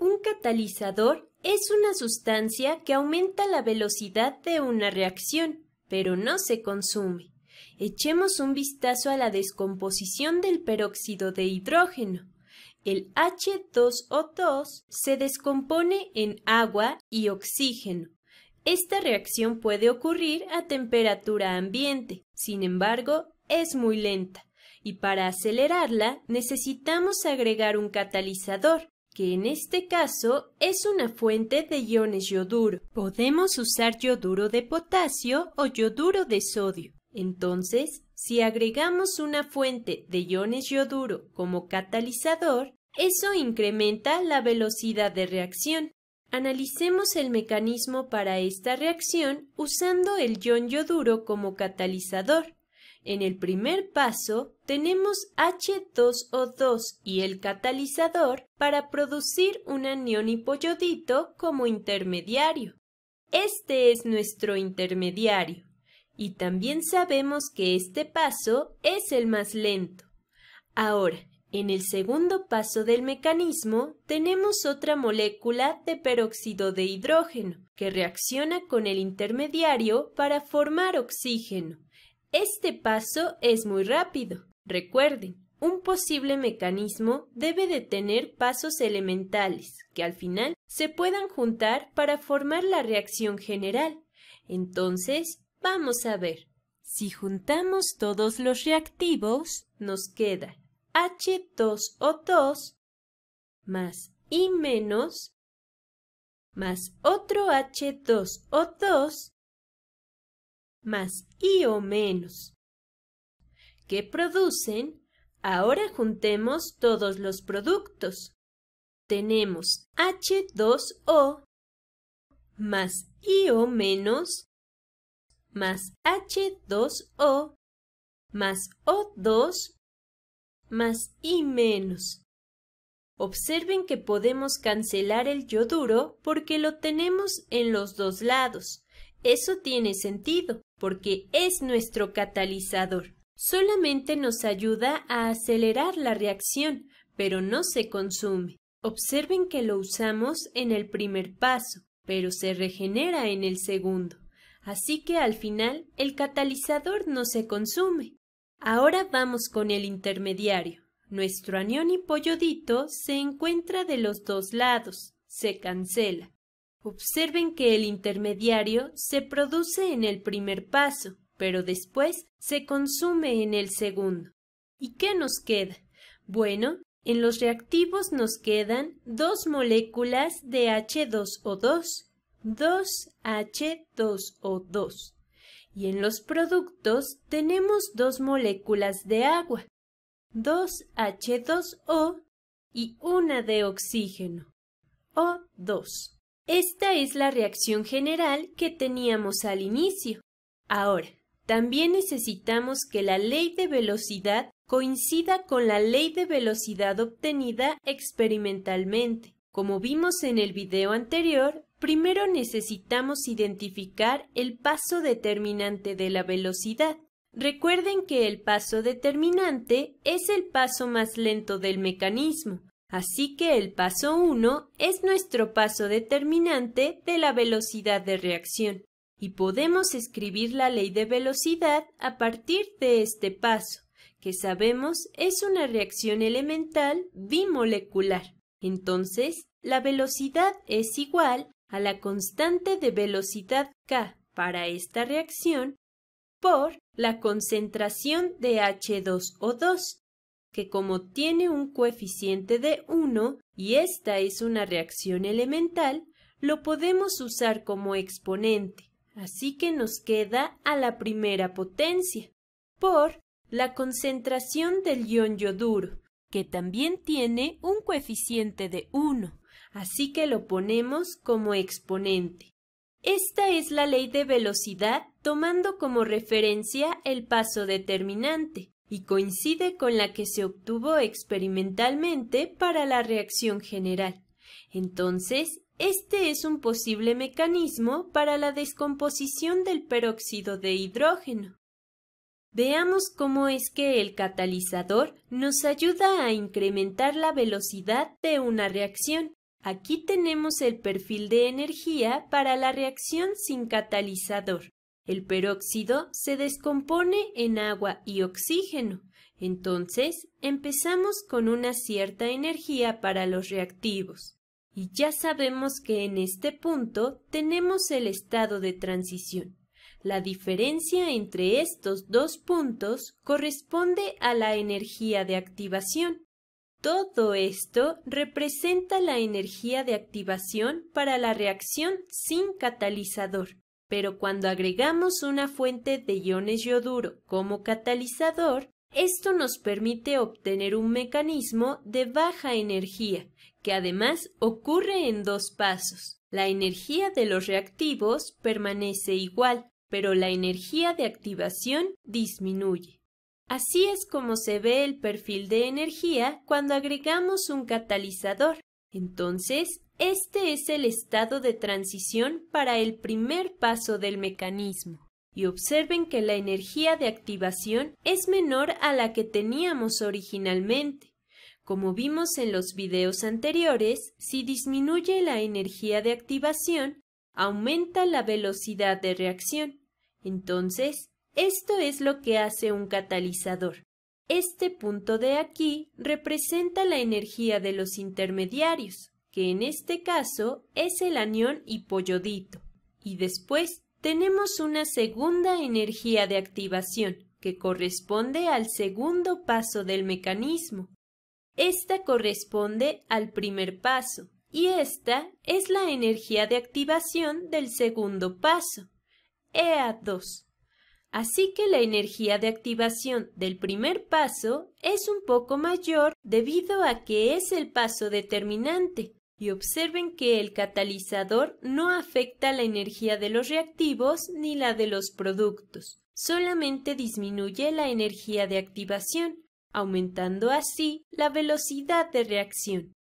Un catalizador es una sustancia que aumenta la velocidad de una reacción, pero no se consume. Echemos un vistazo a la descomposición del peróxido de hidrógeno. El H2O2 se descompone en agua y oxígeno. Esta reacción puede ocurrir a temperatura ambiente, sin embargo, es muy lenta, y para acelerarla necesitamos agregar un catalizador, que en este caso es una fuente de iones yoduro. Podemos usar yoduro de potasio o yoduro de sodio. Entonces, si agregamos una fuente de iones yoduro como catalizador, eso incrementa la velocidad de reacción. Analicemos el mecanismo para esta reacción usando el ion yoduro como catalizador. En el primer paso tenemos H2O2 y el catalizador para producir un anión hipoyodito como intermediario. Este es nuestro intermediario. Y también sabemos que este paso es el más lento. Ahora, en el segundo paso del mecanismo tenemos otra molécula de peróxido de hidrógeno que reacciona con el intermediario para formar oxígeno este paso es muy rápido. Recuerden, un posible mecanismo debe de tener pasos elementales que al final se puedan juntar para formar la reacción general. Entonces, vamos a ver. Si juntamos todos los reactivos, nos queda H2O2 más I menos más otro H2O2 más i o menos, ¿Qué producen, ahora juntemos todos los productos. Tenemos H2O más i o menos más H2O más O2 más i menos. Observen que podemos cancelar el yoduro porque lo tenemos en los dos lados, eso tiene sentido, porque es nuestro catalizador. Solamente nos ayuda a acelerar la reacción, pero no se consume. Observen que lo usamos en el primer paso, pero se regenera en el segundo. Así que al final el catalizador no se consume. Ahora vamos con el intermediario. Nuestro anión pollodito se encuentra de los dos lados, se cancela. Observen que el intermediario se produce en el primer paso, pero después se consume en el segundo. ¿Y qué nos queda? Bueno, en los reactivos nos quedan dos moléculas de H2O2, 2H2O2. Y en los productos tenemos dos moléculas de agua, 2H2O y una de oxígeno, O2. Esta es la reacción general que teníamos al inicio. Ahora, también necesitamos que la ley de velocidad coincida con la ley de velocidad obtenida experimentalmente. Como vimos en el video anterior, primero necesitamos identificar el paso determinante de la velocidad. Recuerden que el paso determinante es el paso más lento del mecanismo, Así que el paso 1 es nuestro paso determinante de la velocidad de reacción, y podemos escribir la ley de velocidad a partir de este paso, que sabemos es una reacción elemental bimolecular. Entonces, la velocidad es igual a la constante de velocidad k para esta reacción por la concentración de H2O2, que como tiene un coeficiente de 1 y esta es una reacción elemental, lo podemos usar como exponente, así que nos queda a la primera potencia, por la concentración del ion yoduro, que también tiene un coeficiente de 1, así que lo ponemos como exponente. Esta es la ley de velocidad tomando como referencia el paso determinante, y coincide con la que se obtuvo experimentalmente para la reacción general. Entonces, este es un posible mecanismo para la descomposición del peróxido de hidrógeno. Veamos cómo es que el catalizador nos ayuda a incrementar la velocidad de una reacción. Aquí tenemos el perfil de energía para la reacción sin catalizador. El peróxido se descompone en agua y oxígeno. Entonces, empezamos con una cierta energía para los reactivos. Y ya sabemos que en este punto tenemos el estado de transición. La diferencia entre estos dos puntos corresponde a la energía de activación. Todo esto representa la energía de activación para la reacción sin catalizador. Pero cuando agregamos una fuente de iones yoduro como catalizador, esto nos permite obtener un mecanismo de baja energía, que además ocurre en dos pasos. La energía de los reactivos permanece igual, pero la energía de activación disminuye. Así es como se ve el perfil de energía cuando agregamos un catalizador. Entonces, este es el estado de transición para el primer paso del mecanismo. Y observen que la energía de activación es menor a la que teníamos originalmente. Como vimos en los videos anteriores, si disminuye la energía de activación, aumenta la velocidad de reacción. Entonces, esto es lo que hace un catalizador. Este punto de aquí representa la energía de los intermediarios, que en este caso es el anión y pollodito. Y después tenemos una segunda energía de activación, que corresponde al segundo paso del mecanismo. Esta corresponde al primer paso, y esta es la energía de activación del segundo paso, EA2. Así que la energía de activación del primer paso es un poco mayor debido a que es el paso determinante, y observen que el catalizador no afecta la energía de los reactivos ni la de los productos, solamente disminuye la energía de activación, aumentando así la velocidad de reacción.